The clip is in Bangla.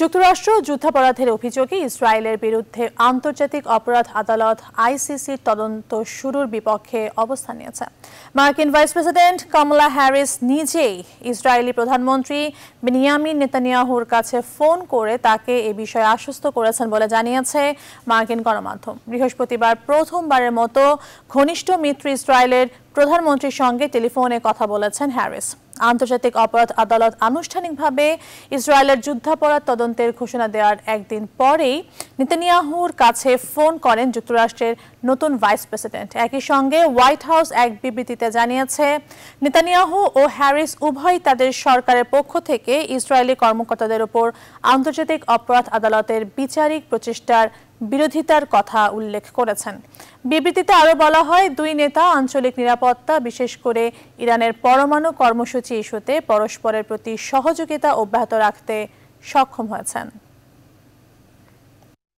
যুক্তরাষ্ট্র যুদ্ধাপরাধের অভিযোগে ইসরায়েলের বিরুদ্ধে আন্তর্জাতিক অপরাধ আদালত আইসিসির তদন্ত শুরুর বিপক্ষে অবস্থান নিয়েছে মার্কিন ভাইস প্রেসিডেন্ট কমলা হ্যারিস নিজেই ইসরায়েলি প্রধানমন্ত্রী বিনিয়ামিন নেতানিয়াহুর কাছে ফোন করে তাকে এ বিষয়ে আশ্বস্ত করেছেন বলে জানিয়েছে মার্কিন গণমাধ্যম বৃহস্পতিবার প্রথমবারের মতো ঘনিষ্ঠ মিত্র ইসরায়েলের প্রধানমন্ত্রীর সঙ্গে টেলিফোনে কথা বলেছেন হ্যারিস আন্তর্জাতিক অপরাধ আদালত আনুষ্ঠানিকভাবে ইসরায়েলের যুদ্ধাপরাধ তদন্তের ঘোষণা দেওয়ার একদিন পরেই নিতানিয়াহুর কাছে ফোন করেন যুক্তরাষ্ট্রের নতুন ভাইস প্রেসিডেন্ট একই সঙ্গে হোয়াইট হাউস এক বিবৃতিতে জানিয়েছে নিতানিয়াহু ও হ্যারিস উভয়ই তাদের সরকারের পক্ষ থেকে ইসরায়েলি কর্মকর্তাদের ওপর আন্তর্জাতিক অপরাধ আদালতের বিচারিক প্রচেষ্টার বিরোধিতার কথা উল্লেখ করেছেন বিবৃতিতে আরও বলা হয় দুই নেতা আঞ্চলিক নিরাপত্তা বিশেষ করে ইরানের পরমাণু কর্মসূচি কর্মসূচি ইস্যুতে পরস্পরের প্রতি সহযোগিতা অব্যাহত রাখতে সক্ষম হয়েছেন